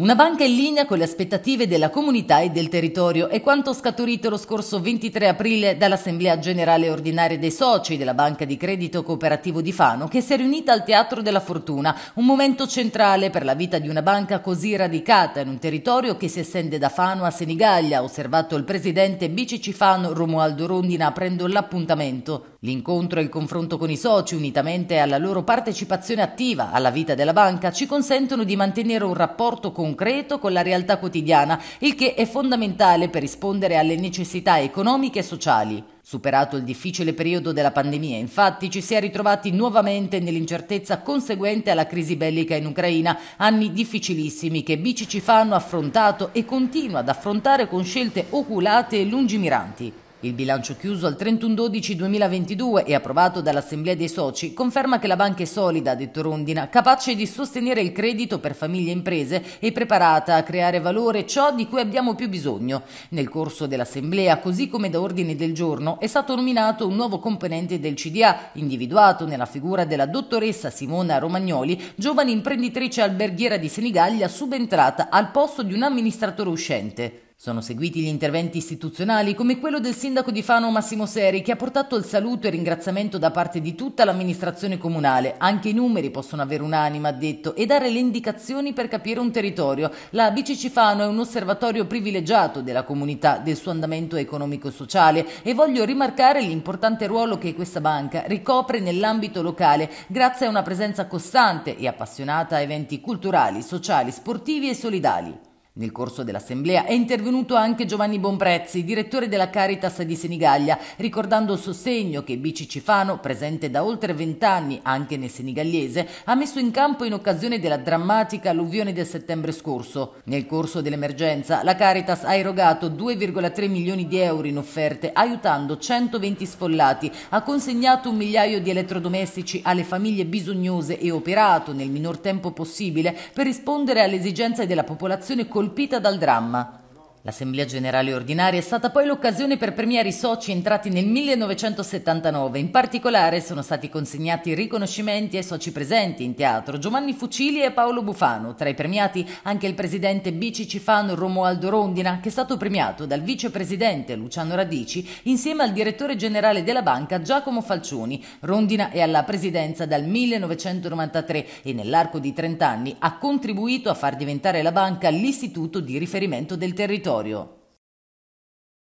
Una banca in linea con le aspettative della comunità e del territorio è quanto scaturito lo scorso 23 aprile dall'Assemblea Generale Ordinaria dei Soci della Banca di Credito Cooperativo di Fano, che si è riunita al Teatro della Fortuna, un momento centrale per la vita di una banca così radicata in un territorio che si estende da Fano a Senigallia, ha osservato il presidente BCC Fano Romualdo Rondina aprendo l'appuntamento. L'incontro e il confronto con i soci, unitamente alla loro partecipazione attiva alla vita della banca, ci consentono di mantenere un rapporto con concreto con la realtà quotidiana, il che è fondamentale per rispondere alle necessità economiche e sociali. Superato il difficile periodo della pandemia, infatti, ci si è ritrovati nuovamente nell'incertezza conseguente alla crisi bellica in Ucraina, anni difficilissimi che BCC Fanno ha affrontato e continua ad affrontare con scelte oculate e lungimiranti. Il bilancio chiuso al 31-12-2022 e approvato dall'Assemblea dei Soci conferma che la banca è solida, ha detto Rondina, capace di sostenere il credito per famiglie e imprese e preparata a creare valore ciò di cui abbiamo più bisogno. Nel corso dell'Assemblea, così come da ordine del giorno, è stato nominato un nuovo componente del CDA, individuato nella figura della dottoressa Simona Romagnoli, giovane imprenditrice alberghiera di Senigallia subentrata al posto di un amministratore uscente. Sono seguiti gli interventi istituzionali come quello del sindaco di Fano Massimo Seri che ha portato il saluto e ringraziamento da parte di tutta l'amministrazione comunale. Anche i numeri possono avere un'anima, ha detto, e dare le indicazioni per capire un territorio. La BCC Fano è un osservatorio privilegiato della comunità, del suo andamento economico e sociale e voglio rimarcare l'importante ruolo che questa banca ricopre nell'ambito locale grazie a una presenza costante e appassionata a eventi culturali, sociali, sportivi e solidali. Nel corso dell'assemblea è intervenuto anche Giovanni Bonprezzi, direttore della Caritas di Senigallia, ricordando il sostegno che Bici Cifano, presente da oltre vent'anni anche nel senigallese, ha messo in campo in occasione della drammatica alluvione del settembre scorso. Nel corso dell'emergenza la Caritas ha erogato 2,3 milioni di euro in offerte, aiutando 120 sfollati, ha consegnato un migliaio di elettrodomestici alle famiglie bisognose e operato nel minor tempo possibile per rispondere alle esigenze della popolazione colpita colpita dal dramma L'Assemblea Generale Ordinaria è stata poi l'occasione per premiare i soci entrati nel 1979. In particolare sono stati consegnati riconoscimenti ai soci presenti in teatro Giovanni Fucili e Paolo Bufano. Tra i premiati anche il presidente Bici Cifano Romualdo Rondina, che è stato premiato dal vicepresidente Luciano Radici insieme al direttore generale della banca Giacomo Falcioni. Rondina è alla presidenza dal 1993 e nell'arco di 30 anni ha contribuito a far diventare la banca l'istituto di riferimento del territorio territorio